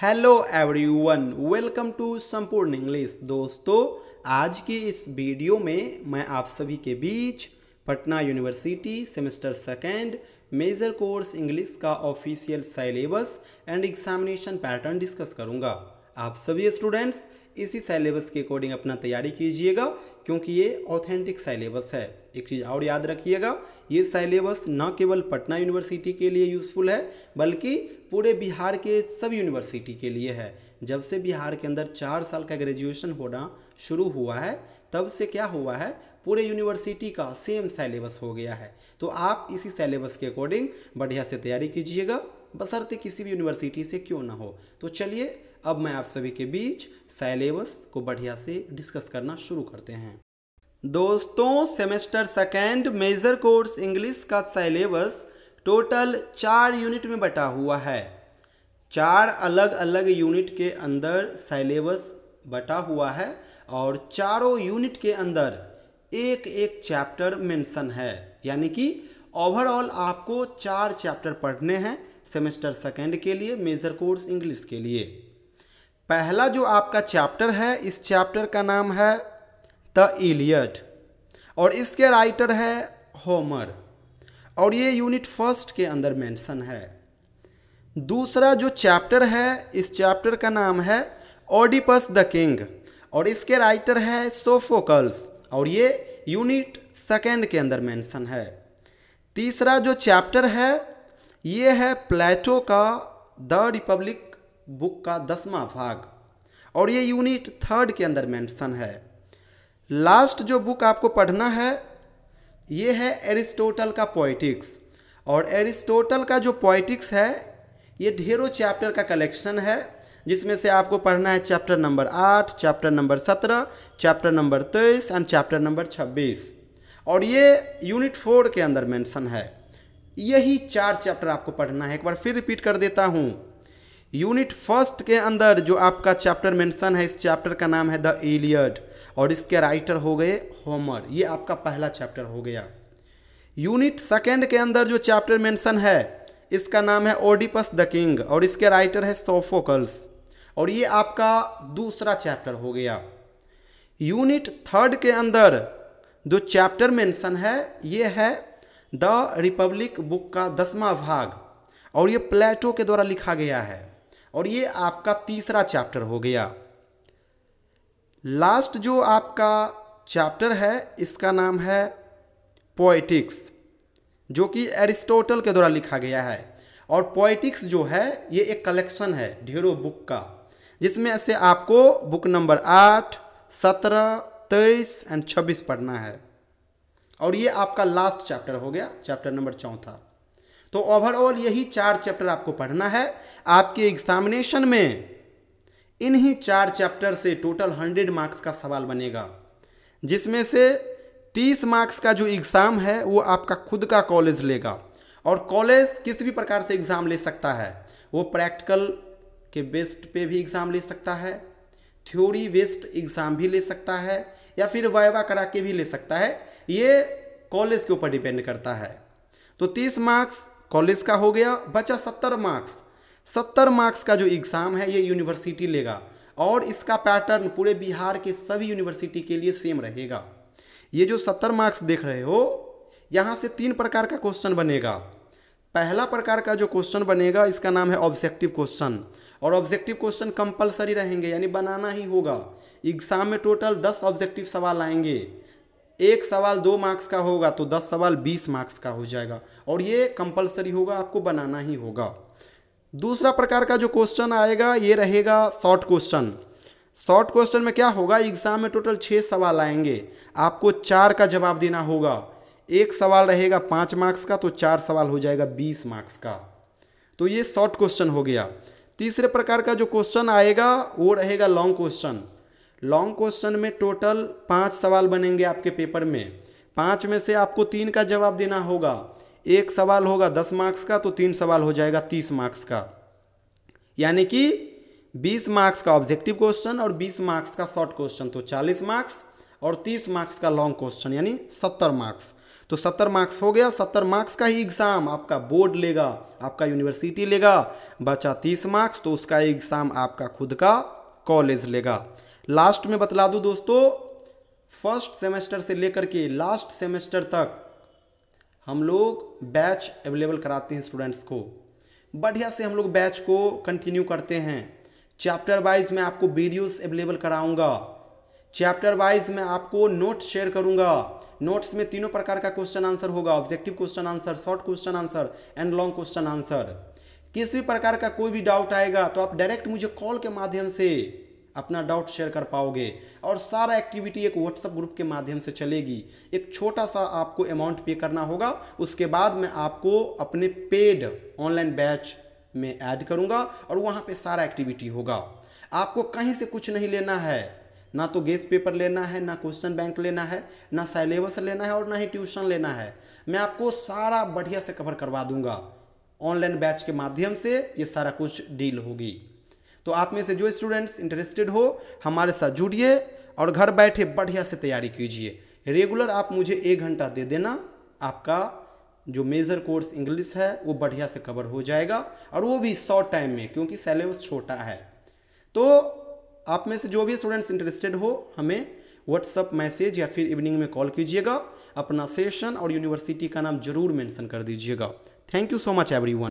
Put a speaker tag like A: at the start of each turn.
A: hello everyone welcome to Sampurna English दोस्तों आज की इस वीडियो में मैं आप सभी के बीच Patna university semester second major course English का official syllabus and examination pattern discuss करूंगा आप सभी स्टूडेंट्स इसी सिलेबस के अकॉर्डिंग अपना तैयारी कीजिएगा क्योंकि ये ऑथेंटिक सिलेबस है एक चीज़ और याद रखिएगा ये सिलेबस न केवल पटना यूनिवर्सिटी के लिए यूज़फुल है बल्कि पूरे बिहार के सब यूनिवर्सिटी के लिए है जब से बिहार के अंदर चार साल का ग्रेजुएशन होना शुरू हुआ है तब से क्या हुआ है पूरे यूनिवर्सिटी का सेम सेलेबस हो गया है तो आप इसी सेलेबस के अकॉर्डिंग बढ़िया से तैयारी कीजिएगा बसरते किसी भी यूनिवर्सिटी से क्यों ना हो तो चलिए अब मैं आप सभी के बीच सेलेबस को बढ़िया से डिस्कस करना शुरू करते हैं दोस्तों semester second major course English का सेलेबस टोटल चार यूनिट में बटा हुआ है चार अलग अलग यूनिट के अंदर सिलेबस बटा हुआ है और चारों यूनिट के अंदर एक एक चैप्टर मेंशन है यानी कि ओवरऑल आपको चार चैप्टर पढ़ने हैं सेमेस्टर सेकेंड के लिए मेजर कोर्स इंग्लिश के लिए पहला जो आपका चैप्टर है इस चैप्टर का नाम है द इलियट और इसके राइटर है होमर और ये यूनिट फर्स्ट के अंदर मेंशन है दूसरा जो चैप्टर है इस चैप्टर का नाम है ओडिपस द किंग और इसके राइटर है सोफोकल्स और ये यूनिट सेकेंड के अंदर मेंशन है तीसरा जो चैप्टर है ये है प्लेटो का द रिपब्लिक बुक का दसवा भाग और ये यूनिट थर्ड के अंदर मेंशन है लास्ट जो बुक आपको पढ़ना है ये है एरिस्टोटल का पोइटिक्स और एरिस्टोटल का जो पोइटिक्स है ये ढेरों चैप्टर का कलेक्शन है जिसमें से आपको पढ़ना है चैप्टर नंबर आठ चैप्टर नंबर सत्रह चैप्टर नंबर तेईस एंड चैप्टर नंबर छब्बीस और ये यूनिट फोर के अंदर मेंशन है यही चार चैप्टर आपको पढ़ना है एक बार फिर रिपीट कर देता हूँ यूनिट फर्स्ट के अंदर जो आपका चैप्टर मेंशन है इस चैप्टर का नाम है द एलियड और इसके राइटर हो गए होमर ये आपका पहला चैप्टर हो गया यूनिट सेकेंड के अंदर जो चैप्टर मेंशन है इसका नाम है ओडिपस द किंग और इसके राइटर है सोफोकल्स और ये आपका दूसरा चैप्टर हो गया यूनिट थर्ड के अंदर जो चैप्टर मेंशन है ये है द रिपब्लिक बुक का दसवां भाग और ये प्लेटो के द्वारा लिखा गया है और ये आपका तीसरा चैप्टर हो गया लास्ट जो आपका चैप्टर है इसका नाम है पोइटिक्स जो कि एरिस्टोटल के द्वारा लिखा गया है और पोइटिक्स जो है ये एक कलेक्शन है ढेरों बुक का जिसमें से आपको बुक नंबर आठ सत्रह तेईस एंड छब्बीस पढ़ना है और ये आपका लास्ट चैप्टर हो गया चैप्टर नंबर चौथा तो ओवरऑल यही चार चैप्टर आपको पढ़ना है आपके एग्जामिनेशन में इन्हीं चार चैप्टर से टोटल हंड्रेड मार्क्स का सवाल बनेगा जिसमें से तीस मार्क्स का जो एग्ज़ाम है वो आपका खुद का कॉलेज लेगा और कॉलेज किसी भी प्रकार से एग्ज़ाम ले सकता है वो प्रैक्टिकल के बेस्ड पे भी एग्ज़ाम ले सकता है थ्योरी बेस्ड एग्ज़ाम भी ले सकता है या फिर वायवा करा के भी ले सकता है ये कॉलेज के ऊपर डिपेंड करता है तो तीस मार्क्स कॉलेज का हो गया बचा सत्तर मार्क्स सत्तर मार्क्स का जो एग्ज़ाम है ये यूनिवर्सिटी लेगा और इसका पैटर्न पूरे बिहार के सभी यूनिवर्सिटी के लिए सेम रहेगा ये जो सत्तर मार्क्स देख रहे हो यहाँ से तीन प्रकार का क्वेश्चन बनेगा पहला प्रकार का जो क्वेश्चन बनेगा इसका नाम है ऑब्जेक्टिव क्वेश्चन और ऑब्जेक्टिव क्वेश्चन कंपलसरी रहेंगे यानी बनाना ही होगा एग्ज़ाम में टोटल दस ऑब्जेक्टिव सवाल आएंगे एक सवाल दो मार्क्स का होगा तो दस सवाल बीस मार्क्स का हो जाएगा और ये कंपलसरी होगा आपको बनाना ही होगा दूसरा प्रकार का जो क्वेश्चन आएगा ये रहेगा शॉर्ट क्वेश्चन शॉर्ट क्वेश्चन में क्या होगा एग्जाम में टोटल छः सवाल आएंगे आपको चार का जवाब देना होगा एक सवाल रहेगा पाँच मार्क्स का तो चार सवाल हो जाएगा बीस मार्क्स का तो ये शॉर्ट क्वेश्चन हो गया तीसरे प्रकार का जो क्वेश्चन आएगा वो रहेगा लॉन्ग क्वेश्चन लॉन्ग क्वेश्चन में टोटल पाँच सवाल बनेंगे आपके पेपर में पाँच में से आपको तीन का जवाब देना होगा एक सवाल होगा दस मार्क्स का तो तीन सवाल हो जाएगा तीस मार्क्स का यानी कि बीस मार्क्स का ऑब्जेक्टिव क्वेश्चन और बीस मार्क्स का शॉर्ट क्वेश्चन तो चालीस मार्क्स और तीस मार्क्स का लॉन्ग क्वेश्चन यानी सत्तर मार्क्स तो सत्तर मार्क्स हो गया सत्तर मार्क्स का ही एग्ज़ाम आपका बोर्ड लेगा आपका यूनिवर्सिटी लेगा बचा तीस मार्क्स तो उसका एग्ज़ाम आपका खुद का कॉलेज लेगा लास्ट में बतला दूं दोस्तों फर्स्ट सेमेस्टर से लेकर के लास्ट सेमेस्टर तक हम लोग बैच अवेलेबल कराते हैं स्टूडेंट्स को बढ़िया से हम लोग बैच को कंटिन्यू करते हैं चैप्टर वाइज मैं आपको वीडियोस अवेलेबल कराऊंगा चैप्टर वाइज मैं आपको नोट शेयर करूंगा नोट्स में तीनों प्रकार का क्वेश्चन आंसर होगा objective question answer short question answer and long question answer किसी भी प्रकार का कोई भी डाउट आएगा तो आप डायरेक्ट मुझे कॉल के माध्यम से अपना डाउट शेयर कर पाओगे और सारा एक्टिविटी एक व्हाट्सअप ग्रुप के माध्यम से चलेगी एक छोटा सा आपको अमाउंट पे करना होगा उसके बाद मैं आपको अपने पेड ऑनलाइन बैच में ऐड करूँगा और वहाँ पे सारा एक्टिविटी होगा आपको कहीं से कुछ नहीं लेना है ना तो गेस पेपर लेना है ना क्वेश्चन बैंक लेना है ना सिलेबस लेना है और ना ही ट्यूशन लेना है मैं आपको सारा बढ़िया से कवर करवा दूंगा ऑनलाइन बैच के माध्यम से ये सारा कुछ डील होगी तो आप में से जो स्टूडेंट्स इंटरेस्टेड हो हमारे साथ जुड़िए और घर बैठे बढ़िया से तैयारी कीजिए रेगुलर आप मुझे एक घंटा दे देना आपका जो मेजर कोर्स इंग्लिश है वो बढ़िया से कवर हो जाएगा और वो भी शॉर्ट टाइम में क्योंकि सेलेबस छोटा है तो आप में से जो भी स्टूडेंट्स इंटरेस्टेड हो हमें व्हाट्सअप मैसेज या फिर इवनिंग में कॉल कीजिएगा अपना सेशन और यूनिवर्सिटी का नाम जरूर मेंशन कर दीजिएगा thank you so much everyone